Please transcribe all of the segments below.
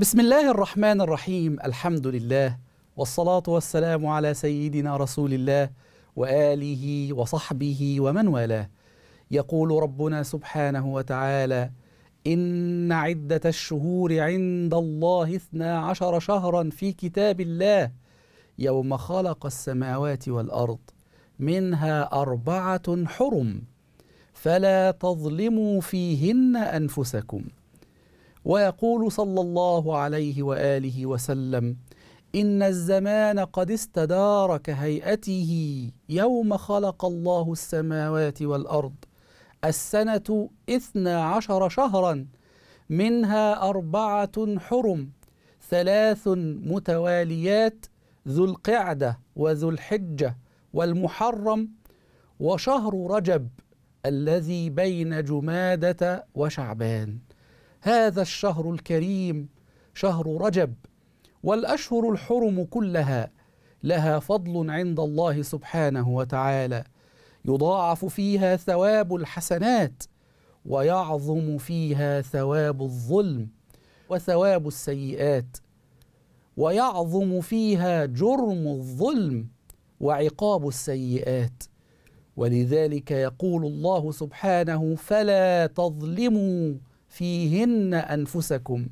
بسم الله الرحمن الرحيم الحمد لله والصلاة والسلام على سيدنا رسول الله وآله وصحبه ومن والاه يقول ربنا سبحانه وتعالى إن عدة الشهور عند الله اثنا عشر شهرا في كتاب الله يوم خلق السماوات والأرض منها أربعة حرم فلا تظلموا فيهن أنفسكم ۖ ويقول صلى الله عليه واله وسلم ان الزمان قد استدار كهيئته يوم خلق الله السماوات والارض السنه اثنا عشر شهرا منها اربعه حرم ثلاث متواليات ذو القعده وذو الحجه والمحرم وشهر رجب الذي بين جماده وشعبان هذا الشهر الكريم شهر رجب والاشهر الحرم كلها لها فضل عند الله سبحانه وتعالى يضاعف فيها ثواب الحسنات ويعظم فيها ثواب الظلم وثواب السيئات ويعظم فيها جرم الظلم وعقاب السيئات ولذلك يقول الله سبحانه فلا تظلموا فيهن أنفسكم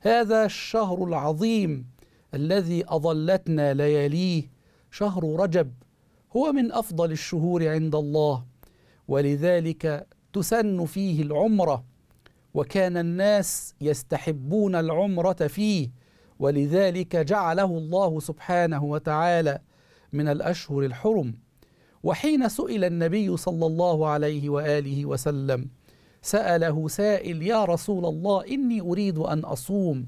هذا الشهر العظيم الذي أظلتنا لياليه شهر رجب هو من أفضل الشهور عند الله ولذلك تسن فيه العمرة وكان الناس يستحبون العمرة فيه ولذلك جعله الله سبحانه وتعالى من الأشهر الحرم وحين سئل النبي صلى الله عليه وآله وسلم سأله سائل يا رسول الله إني أريد أن أصوم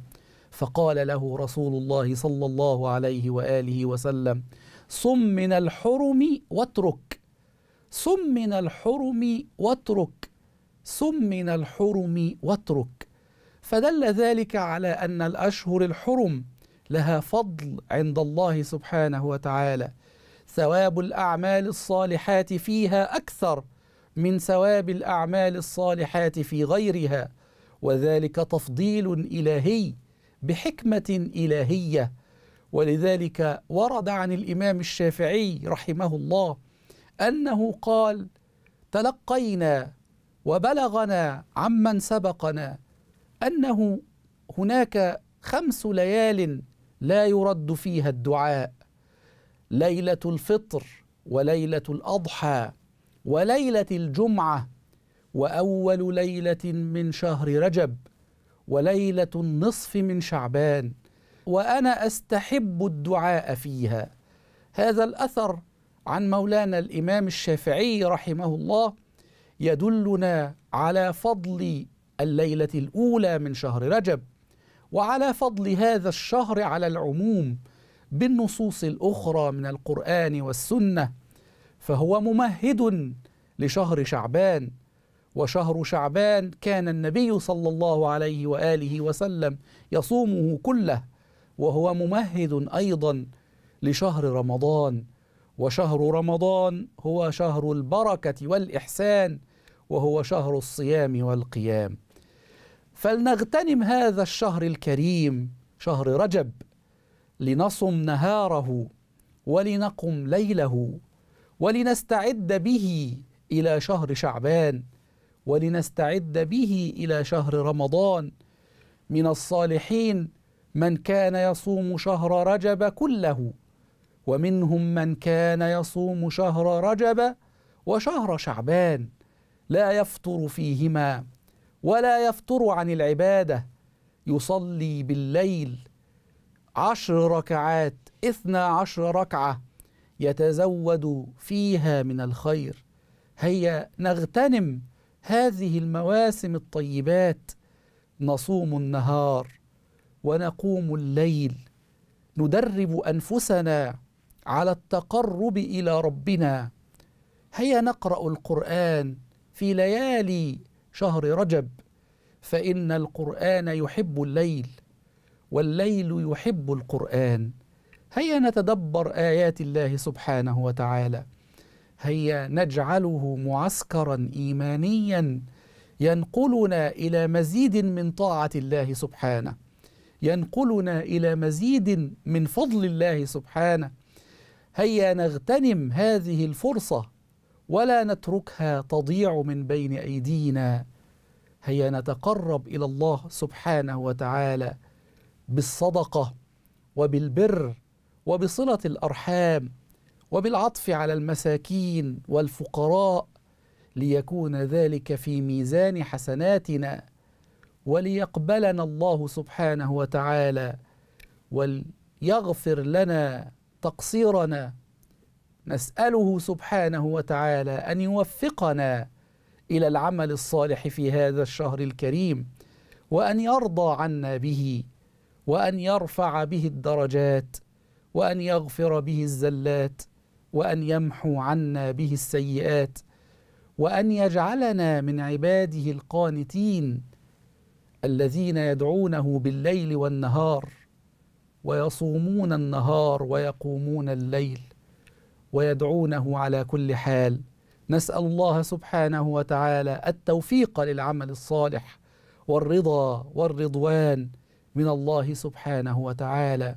فقال له رسول الله صلى الله عليه وآله وسلم صم من الحرم واترك صم من الحرم واترك صم من الحرم واترك فدل ذلك على أن الأشهر الحرم لها فضل عند الله سبحانه وتعالى ثواب الأعمال الصالحات فيها أكثر من ثواب الاعمال الصالحات في غيرها وذلك تفضيل الهي بحكمه الهيه ولذلك ورد عن الامام الشافعي رحمه الله انه قال تلقينا وبلغنا عمن سبقنا انه هناك خمس ليال لا يرد فيها الدعاء ليله الفطر وليله الاضحى وليلة الجمعة وأول ليلة من شهر رجب وليلة النصف من شعبان وأنا أستحب الدعاء فيها هذا الأثر عن مولانا الإمام الشافعي رحمه الله يدلنا على فضل الليلة الأولى من شهر رجب وعلى فضل هذا الشهر على العموم بالنصوص الأخرى من القرآن والسنة فهو ممهد لشهر شعبان وشهر شعبان كان النبي صلى الله عليه واله وسلم يصومه كله وهو ممهد ايضا لشهر رمضان وشهر رمضان هو شهر البركه والاحسان وهو شهر الصيام والقيام فلنغتنم هذا الشهر الكريم شهر رجب لنصم نهاره ولنقم ليله ولنستعد به إلى شهر شعبان ولنستعد به إلى شهر رمضان من الصالحين من كان يصوم شهر رجب كله ومنهم من كان يصوم شهر رجب وشهر شعبان لا يفطر فيهما ولا يفطر عن العباده يصلي بالليل عشر ركعات اثنا عشر ركعه يتزود فيها من الخير هيا نغتنم هذه المواسم الطيبات نصوم النهار ونقوم الليل ندرب انفسنا على التقرب الى ربنا هيا نقرا القران في ليالي شهر رجب فان القران يحب الليل والليل يحب القران هيا نتدبر ايات الله سبحانه وتعالى هيا نجعله معسكرا ايمانيا ينقلنا الى مزيد من طاعه الله سبحانه ينقلنا الى مزيد من فضل الله سبحانه هيا نغتنم هذه الفرصه ولا نتركها تضيع من بين ايدينا هيا نتقرب الى الله سبحانه وتعالى بالصدقه وبالبر وبصله الارحام وبالعطف على المساكين والفقراء ليكون ذلك في ميزان حسناتنا وليقبلنا الله سبحانه وتعالى وليغفر لنا تقصيرنا نساله سبحانه وتعالى ان يوفقنا الى العمل الصالح في هذا الشهر الكريم وان يرضى عنا به وان يرفع به الدرجات وأن يغفر به الزلات وأن يمحو عنا به السيئات وأن يجعلنا من عباده القانتين الذين يدعونه بالليل والنهار ويصومون النهار ويقومون الليل ويدعونه على كل حال نسال الله سبحانه وتعالى التوفيق للعمل الصالح والرضا والرضوان من الله سبحانه وتعالى